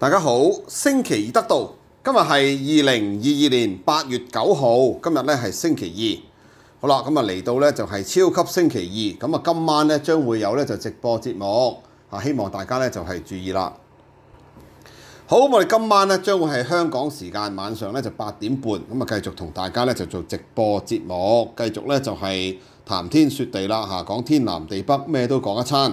大家好，星期二得到，今日系二零二二年八月九號，今日咧係星期二，好啦，咁啊嚟到咧就係超級星期二，咁啊今晚咧將會有咧就直播節目，啊希望大家咧就係注意啦。好，我哋今晚咧將會係香港時間晚上咧就八點半，咁啊繼續同大家咧就做直播節目，繼續咧就係談天說地啦，吓講天南地北咩都講一餐。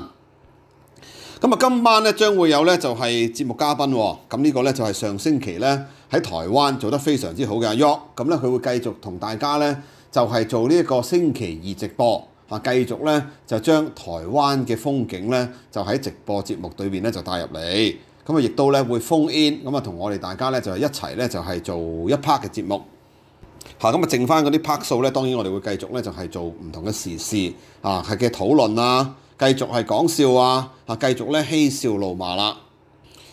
咁啊，今晚咧將會有咧就係節目嘉賓喎。咁呢個咧就係上星期咧喺台灣做得非常之好嘅阿 o 咁咧佢會繼續同大家咧就係做呢一個星期二直播嚇，繼續咧就將台灣嘅風景咧就喺直播節目對面咧就帶入嚟。咁啊，亦都咧會封 in。咁啊，同我哋大家咧就係一齊咧就係做一 part 嘅節目嚇。咁啊，剩翻嗰啲 part 數咧，當然我哋會繼續咧就係做唔同嘅時事啊，係嘅討論啊。繼續係講笑啊！啊繼續咧嬉笑怒罵啦。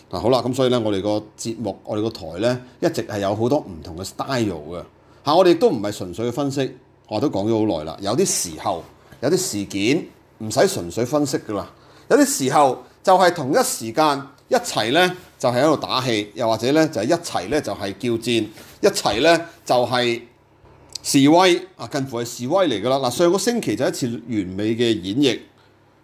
嗱，好啦，咁所以咧，我哋個節目，我哋個台咧，一直係有好多唔同嘅 style 嘅嚇。我哋都唔係純粹嘅分析，我都講咗好耐啦。有啲時候，有啲事件唔使純粹分析㗎啦。有啲時候就係同一時間一齊咧，就係喺度打氣，又或者咧就係一齊咧就係叫戰，一齊咧就係示威啊，近乎係示威嚟㗎啦。嗱，上個星期就一次完美嘅演繹。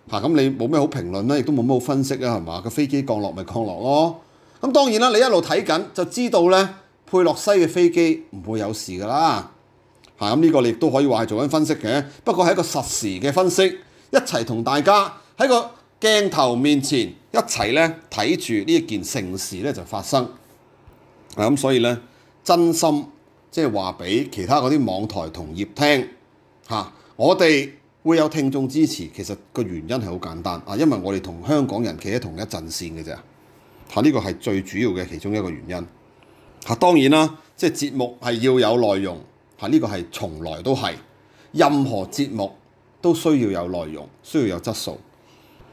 嚇咁你冇咩好評論啦，亦都冇咩好分析啦，係嘛？個飛機降落咪降落咯。咁當然啦，你一路睇緊就知道咧，佩洛西嘅飛機唔會有事噶啦。嚇咁呢個你亦都可以話係做緊分析嘅，不過係一個實時嘅分析，一齊同大家喺個鏡頭面前一齊咧睇住呢一件盛事咧就發生。咁所以咧，真心即係話俾其他嗰啲網台同業聽嚇，我哋。會有聽眾支持，其實個原因係好簡單啊，因為我哋同香港人企喺同一陣線嘅啫。嚇，呢個係最主要嘅其中一個原因。嚇，當然啦，即係節目係要有內容。嚇，呢個係從來都係任何節目都需要有內容，需要有質素。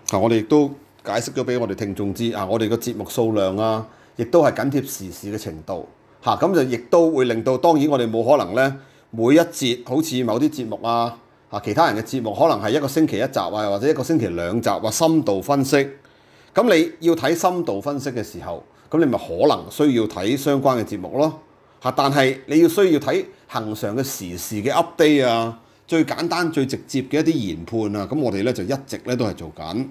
嗱，我哋亦都解釋咗俾我哋聽眾知啊，我哋嘅節目數量啊，亦都係緊貼時事嘅程度。嚇，咁就亦都會令到當然我哋冇可能咧，每一節好似某啲節目啊。啊！其他人嘅節目可能係一個星期一集啊，或者一個星期兩集，或深度分析。咁你要睇深度分析嘅時候，咁你咪可能需要睇相關嘅節目咯。嚇！但係你要需要睇恒常嘅時事嘅 update 啊，最簡單、最直接嘅一啲研判啊，咁我哋咧就一直咧都係做緊。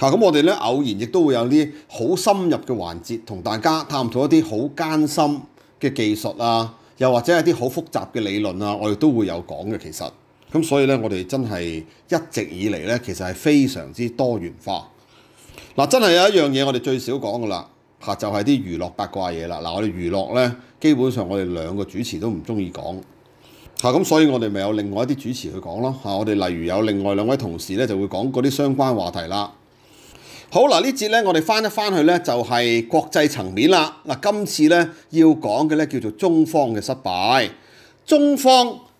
嚇！咁我哋咧偶然亦都會有啲好深入嘅環節，同大家探討一啲好艱深嘅技術啊，又或者係啲好複雜嘅理論啊，我哋都會有講嘅。其實。咁所以咧，我哋真係一直以嚟咧，其實係非常之多元化。嗱，真係有一樣嘢我哋最少講噶啦，吓，就係啲娛樂八卦嘢啦。嗱，我哋娛樂咧，基本上我哋兩個主持都唔中意講嚇，咁所以我哋咪有另外一啲主持去講咯嚇。我哋例如有另外兩位同事咧，就會講嗰啲相關話題啦。好嗱，呢節咧，我哋翻一翻去咧，就係國際層面啦。嗱，今次咧要講嘅咧叫做中方嘅失敗，中方。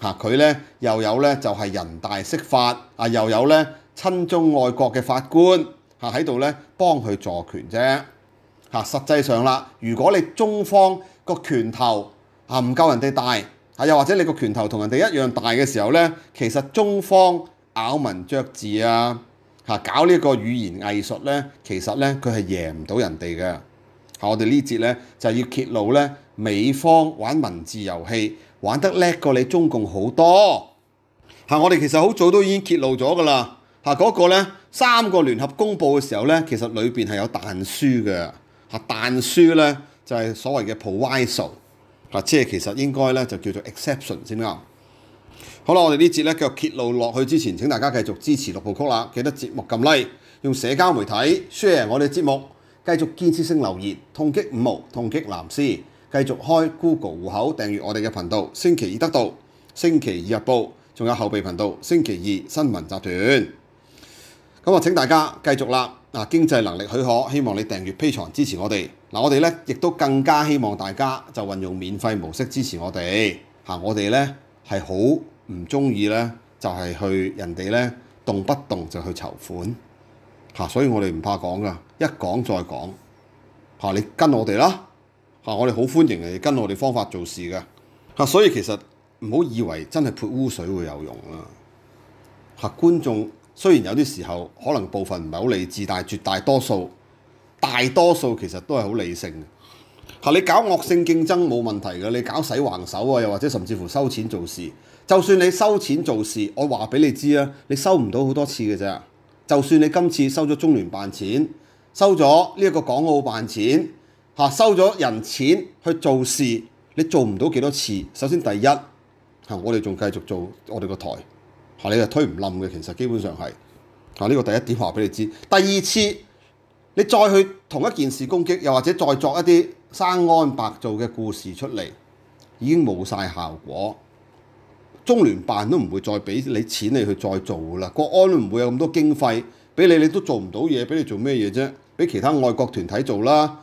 嚇佢咧又有咧就係人大釋法啊，又有咧親中愛國嘅法官嚇喺度咧幫佢助權啫嚇。實際上啦，如果你中方個拳頭啊唔夠人哋大啊，又或者你個拳頭同人哋一樣大嘅時候咧，其實中方咬文嚼字啊嚇搞呢個語言藝術咧，其實咧佢係贏唔到人哋嘅嚇。我哋呢節咧就要揭露咧美方玩文字遊戲。玩得叻過你中共好多，嚇！我哋其實好早都已經揭露咗㗎啦，嚇嗰個咧三個聯合公佈嘅時候咧，其實裏邊係有彈書嘅，嚇彈書咧就係所謂嘅 proviso，嚇即係其實應該咧就叫做 exception 先啱。好啦，我哋呢節咧繼續揭露落去之前，請大家繼續支持六部曲啦，記得節目撳 Like，用社交媒體 share 我哋節目，繼續建設性留言，痛擊五毛，痛擊藍絲。繼續開 Google 户口訂閱我哋嘅頻道，星期二得到，星期二日報，仲有後備頻道星期二新聞集團。咁啊，請大家繼續啦。啊，經濟能力許可，希望你訂閱披藏支持我哋。嗱，我哋咧亦都更加希望大家就運用免費模式支持我哋嚇。我哋咧係好唔中意咧，就係去人哋咧動不動就去籌款嚇，所以我哋唔怕講噶，一講再講嚇，你跟我哋啦。啊，我哋好歡迎你跟我哋方法做事嘅嚇。所以其實唔好以為真係潑污水會有用啦嚇。觀眾雖然有啲時候可能部分唔係好理智，但係絕大多數大多數其實都係好理性嘅嚇。你搞惡性競爭冇問題嘅，你搞洗橫手啊，又或者甚至乎收錢做事。就算你收錢做事，我話俾你知啊，你收唔到好多次嘅啫。就算你今次收咗中聯辦錢，收咗呢一個港澳辦錢。嚇收咗人錢去做事，你做唔到幾多次？首先第一嚇，我哋仲繼續做我哋個台嚇，你係推唔冧嘅。其實基本上係嚇呢個第一點話俾你知。第二次你再去同一件事攻擊，又或者再作一啲生安白做嘅故事出嚟，已經冇曬效果。中聯辦都唔會再俾你錢你去再做啦。國安唔會有咁多經費俾你，你都做唔到嘢，俾你做咩嘢啫？俾其他外國團體做啦。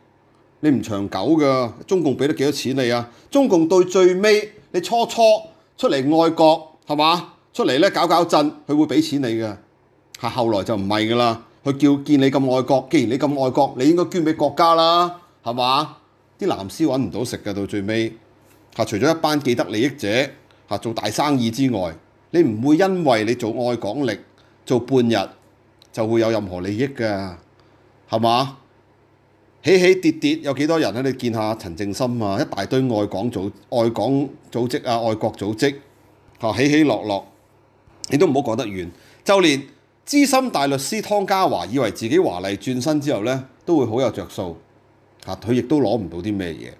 你唔長久㗎，中共俾得幾多錢你啊？中共到最尾，你初初出嚟愛國係嘛？出嚟咧搞搞震，佢會俾錢你嘅。嚇，後來就唔係㗎啦。佢叫見你咁愛國，既然你咁愛國，你應該捐俾國家啦，係嘛？啲藍絲揾唔到食㗎，到最尾嚇，除咗一班既得利益者嚇做大生意之外，你唔會因為你做愛港力做半日就會有任何利益㗎，係嘛？起起跌跌有幾多人咧？你見下陳正心啊，一大堆愛港組愛港組織啊，愛國組織嚇，起起落落，你都唔好講得遠。就連資深大律師湯家華以為自己華麗轉身之後咧，都會好有着數嚇，佢亦都攞唔到啲咩嘢。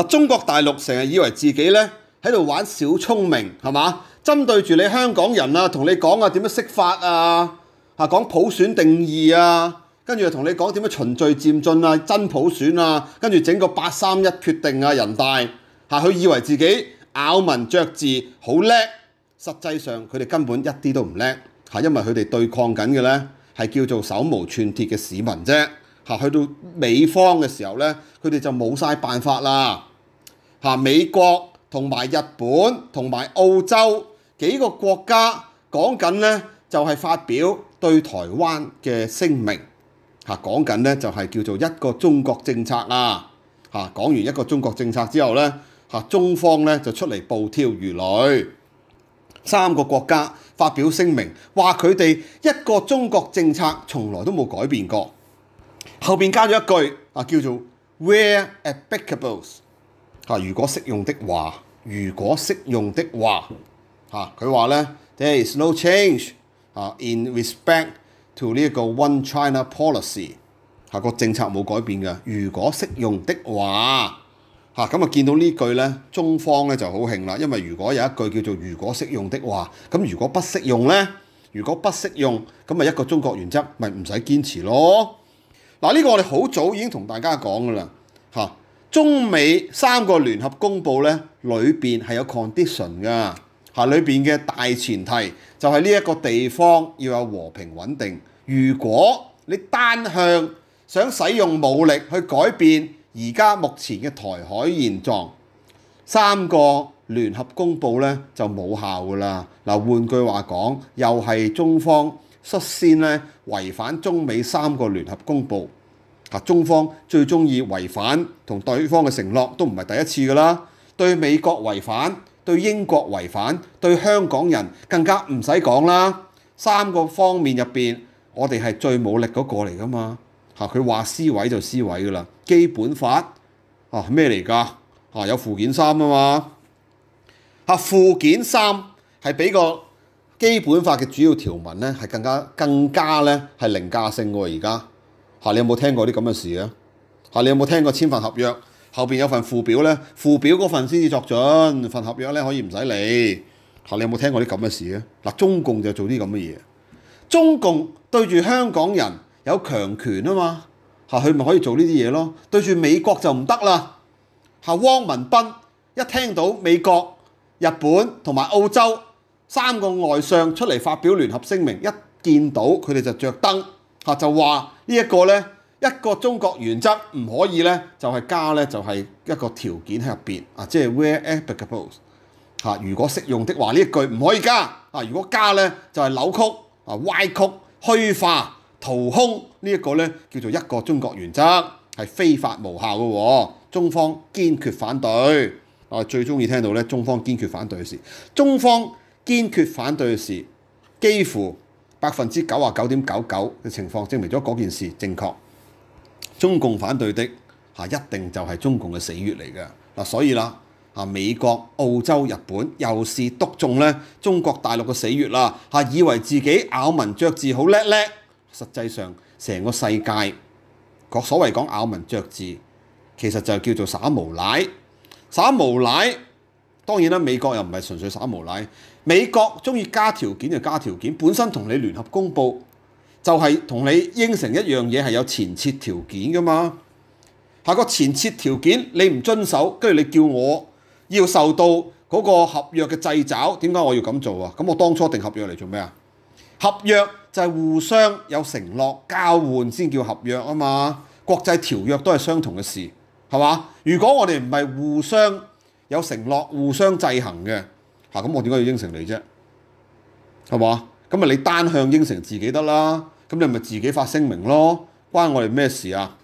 嗱，中國大陸成日以為自己咧喺度玩小聰明係嘛？針對住你香港人啊，同你講啊點樣釋法啊，嚇講普選定義啊。跟住又同你講點樣循序漸進啊、真普選啊，跟住整個八三一決定啊、人大嚇，佢以為自己咬文嚼字好叻，實際上佢哋根本一啲都唔叻嚇，因為佢哋對抗緊嘅咧係叫做手無寸鐵嘅市民啫嚇。去到美方嘅時候咧，佢哋就冇曬辦法啦嚇。美國同埋日本同埋澳洲幾個國家講緊咧就係發表對台灣嘅聲明。嚇講緊咧就係叫做一個中國政策啦，嚇講完一個中國政策之後咧，嚇中方咧就出嚟暴跳如雷，三個國家發表聲明話佢哋一個中國政策從來都冇改變過，後面加咗一句啊叫做 where applicable，嚇如果適用的話，如果適用的話，嚇佢話咧 there is no change in respect。to 呢一個 One China policy 嚇個政策冇改變嘅，如果適用的話嚇咁啊見到呢句咧，中方咧就好興啦，因為如果有一句叫做如果適用的話，咁如果不適用咧，如果不適用咁咪一個中國原則咪唔使堅持咯。嗱呢個我哋好早已經同大家講㗎啦嚇，中美三個聯合公佈咧裏邊係有 condition 㗎。嚇裏邊嘅大前提就係呢一個地方要有和平穩定。如果你單向想使用武力去改變而家目前嘅台海現狀，三個聯合公佈咧就冇效㗎啦。嗱換句話講，又係中方率先咧違反中美三個聯合公佈。中方最中意違反同對方嘅承諾都唔係第一次㗎啦，對美國違反。對英國違反，對香港人更加唔使講啦。三個方面入面，我哋係最冇力嗰個嚟噶嘛？嚇，佢話撕位就撕位噶啦。基本法啊咩嚟㗎？嚇，有附件三啊嘛。嚇，附件三係比個基本法嘅主要條文咧，係更加更加咧係凌駕性喎。而家嚇，你有冇聽過啲咁嘅事啊？嚇，你有冇聽過簽份合約？後面有份附表呢，附表嗰份先至作準，份合約呢可以唔使理。嚇，你有冇聽過啲咁嘅事嗱，中共就做啲咁嘅嘢，中共對住香港人有強權啊嘛，嚇佢咪可以做呢啲嘢咯？對住美國就唔得啦。嚇，汪文斌一聽到美國、日本同埋澳洲三個外相出嚟發表聯合聲明，一見到佢哋就着燈，嚇就話呢一個呢。一個中國原則唔可以咧，就係加咧，就係一個條件喺入邊啊，即係 where applicable 嚇。如果適用的話，呢一句唔可以加啊。如果加咧，就係扭曲啊、歪曲、虛化、掏空呢一個咧，叫做一個中國原則係非法無效嘅。中方堅決反對啊！最中意聽到咧，中方堅決反對嘅事，中方堅決反對嘅事，幾乎百分之九啊九點九九嘅情況證明咗嗰件事正確。中共反對的一定就係中共嘅死穴嚟嘅嗱，所以啦美國、澳洲、日本又是督中呢咧，中國大陸嘅死穴啦以為自己咬文嚼字好叻叻，實際上成個世界，講所謂講咬文嚼字，其實就叫做耍無賴，耍無賴。當然啦，美國又唔係純粹耍無賴，美國中意加條件就加條件，本身同你聯合公佈。就係同你應承一樣嘢係有前設條件㗎嘛？下個前設條件你唔遵守，跟住你叫我要受到嗰個合約嘅掣肘，點解我要咁做啊？咁我當初定合約嚟做咩啊？合約就係互相有承諾交換先叫合約啊嘛！國際條約都係相同嘅事，係嘛？如果我哋唔係互相有承諾、互相制衡嘅，嚇咁我點解要應承你啫？係嘛？咁啊你單向應承自己得啦～咁你咪自己發聲明咯，關我哋咩事啊？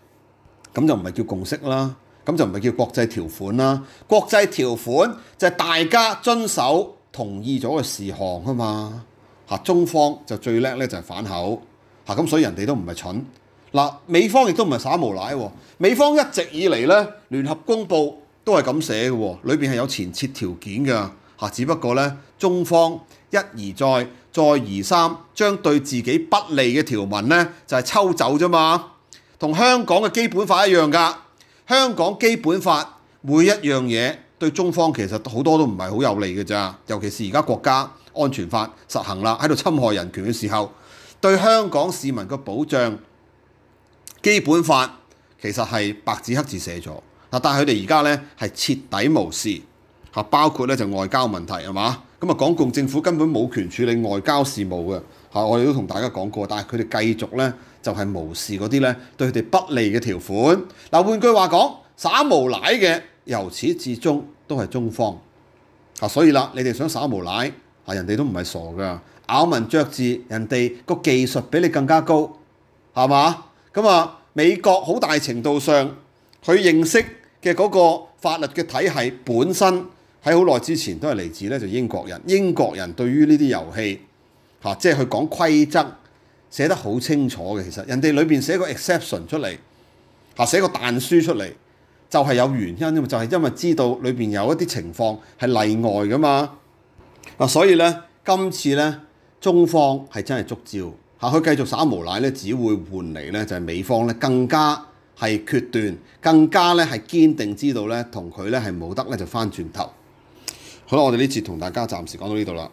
咁就唔係叫共識啦，咁就唔係叫國際條款啦。國際條款就係大家遵守同意咗嘅事項啊嘛。嚇中方就最叻咧就係反口嚇，咁所以人哋都唔係蠢嗱，美方亦都唔係耍無賴。美方一直以嚟咧聯合公佈都係咁寫嘅喎，裏邊係有前設條件嘅嚇，只不過咧中方一而再。再而三將對自己不利嘅條文呢，就係抽走啫嘛。同香港嘅基本法一樣㗎。香港基本法每一樣嘢對中方其實好多都唔係好有利嘅咋，尤其是而家國家安全法實行啦，喺度侵害人權嘅時候，對香港市民嘅保障，基本法其實係白紙黑字寫咗但係佢哋而家呢係徹底無視包括呢就外交問題係嘛？咁啊，港共政府根本冇權處理外交事務嘅，嚇我哋都同大家講過，但係佢哋繼續咧就係無視嗰啲咧對佢哋不利嘅條款。嗱換句話講，耍無賴嘅由始至終都係中方嚇，所以啦，你哋想耍無賴嚇，人哋都唔係傻噶，咬文嚼字，人哋個技術比你更加高，係嘛？咁啊，美國好大程度上佢認識嘅嗰個法律嘅體系本身。喺好耐之前都係嚟自咧，就英國人。英國人對於呢啲遊戲嚇，即係佢講規則寫得好清楚嘅。其實人哋裏邊寫個 exception 出嚟嚇，寫個但書出嚟就係有原因嘅嘛，就係因為知道裏邊有一啲情況係例外噶嘛。嗱，所以咧今次咧中方係真係足招嚇，佢繼續耍無賴咧，只會換嚟咧就係美方咧更加係決斷，更加咧係堅定，知道咧同佢咧係冇得咧就翻轉頭。好，啦，我哋呢节同大家暫時講到呢度啦。